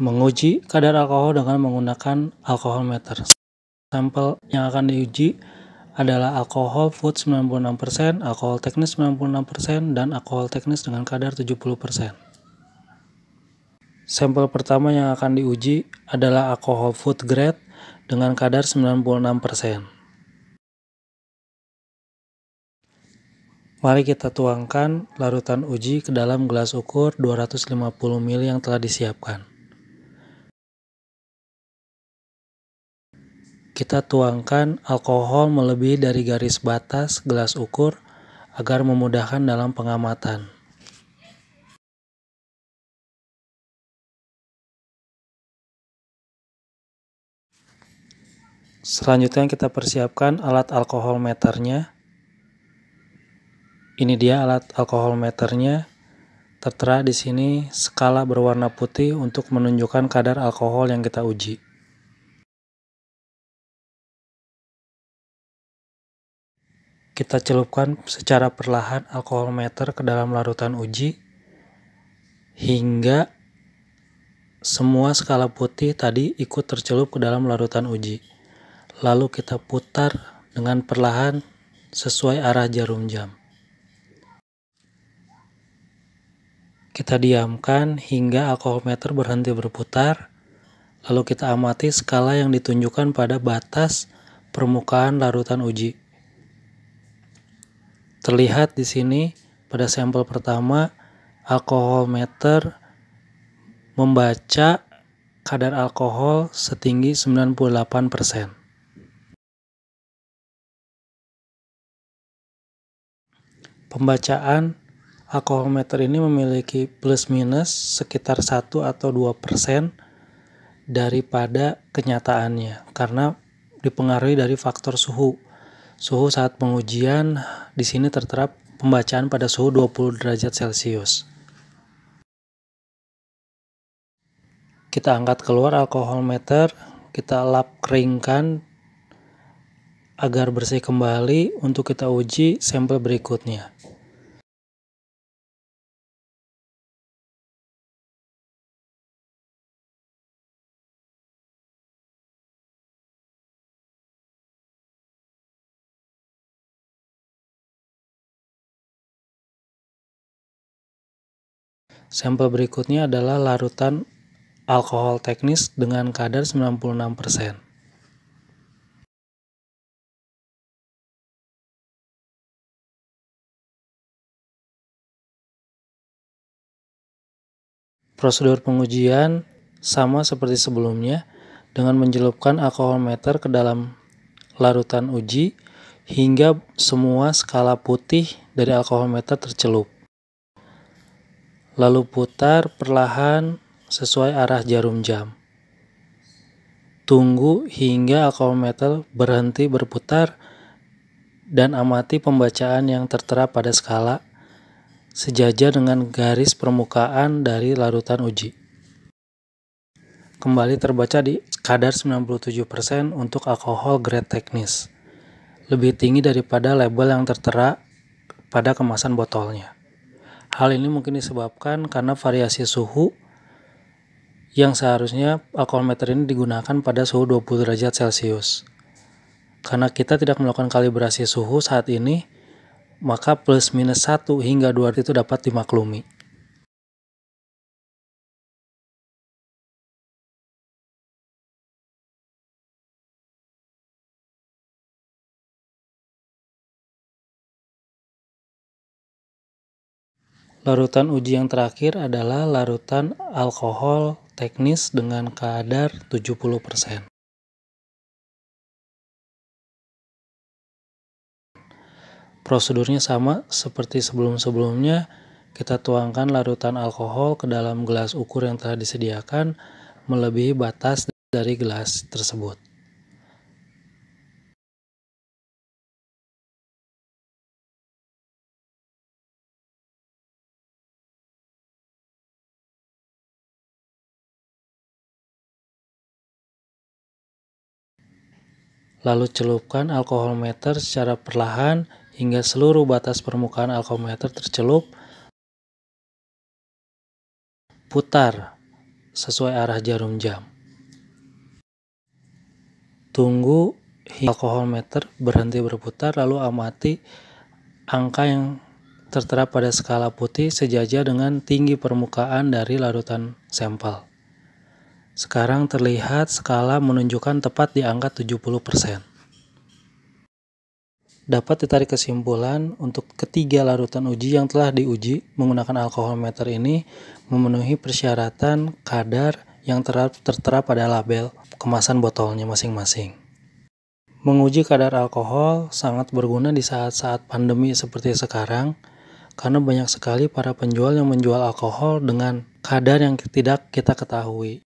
Menguji kadar alkohol dengan menggunakan alkohol meter. Sampel yang akan diuji adalah alkohol food 96%, alkohol teknis 96%, dan alkohol teknis dengan kadar 70%. Sampel pertama yang akan diuji adalah alkohol food grade dengan kadar 96%. Mari kita tuangkan larutan uji ke dalam gelas ukur 250 ml yang telah disiapkan. kita tuangkan alkohol melebihi dari garis batas gelas ukur agar memudahkan dalam pengamatan. Selanjutnya kita persiapkan alat alkohol meternya. Ini dia alat alkohol meternya. Tertera di sini skala berwarna putih untuk menunjukkan kadar alkohol yang kita uji. Kita celupkan secara perlahan alkohol meter ke dalam larutan uji hingga semua skala putih tadi ikut tercelup ke dalam larutan uji. Lalu kita putar dengan perlahan sesuai arah jarum jam. Kita diamkan hingga alkohol meter berhenti berputar, lalu kita amati skala yang ditunjukkan pada batas permukaan larutan uji. Terlihat di sini pada sampel pertama alkohol meter membaca kadar alkohol setinggi 98%. Pembacaan alkohol meter ini memiliki plus minus sekitar 1 atau 2% daripada kenyataannya karena dipengaruhi dari faktor suhu. Suhu saat pengujian di sini tertera pembacaan pada suhu 20 derajat Celcius. Kita angkat keluar alkohol meter, kita lap keringkan agar bersih kembali untuk kita uji sampel berikutnya. Sampel berikutnya adalah larutan alkohol teknis dengan kadar 96%. Prosedur pengujian sama seperti sebelumnya dengan menjelupkan alkohol meter ke dalam larutan uji hingga semua skala putih dari alkohol meter tercelup lalu putar perlahan sesuai arah jarum jam. Tunggu hingga alkometer berhenti berputar dan amati pembacaan yang tertera pada skala sejajar dengan garis permukaan dari larutan uji. Kembali terbaca di kadar 97% untuk alkohol grade teknis, lebih tinggi daripada label yang tertera pada kemasan botolnya. Hal ini mungkin disebabkan karena variasi suhu yang seharusnya meter ini digunakan pada suhu 20 derajat Celcius. Karena kita tidak melakukan kalibrasi suhu saat ini, maka plus minus 1 hingga 2 itu dapat dimaklumi. Larutan uji yang terakhir adalah larutan alkohol teknis dengan kadar 70%. Prosedurnya sama seperti sebelum-sebelumnya, kita tuangkan larutan alkohol ke dalam gelas ukur yang telah disediakan melebihi batas dari gelas tersebut. Lalu celupkan alkohol meter secara perlahan hingga seluruh batas permukaan alkohol meter tercelup. Putar sesuai arah jarum jam. Tunggu hingga meter berhenti berputar lalu amati angka yang tertera pada skala putih sejajar dengan tinggi permukaan dari larutan sampel. Sekarang terlihat skala menunjukkan tepat di angka 70%. Dapat ditarik kesimpulan untuk ketiga larutan uji yang telah diuji menggunakan alkohol meter ini memenuhi persyaratan kadar yang tertera pada label kemasan botolnya masing-masing. Menguji kadar alkohol sangat berguna di saat-saat pandemi seperti sekarang, karena banyak sekali para penjual yang menjual alkohol dengan kadar yang tidak kita ketahui.